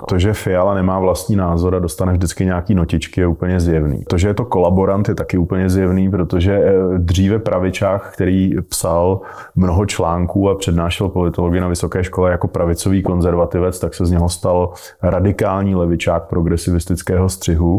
Jako- to, že Fiala nemá vlastní názor a dostane vždycky nějaký notičky, je úplně zjevný. To, že je to kolaborant, je taky úplně zjevný, protože eh, dříve pravičák, který psal mnoho článků a přednášel politologii na vysoké škole jako pravicový konzervativec, tak se z něho stal radikální levičák progresivistického střihu.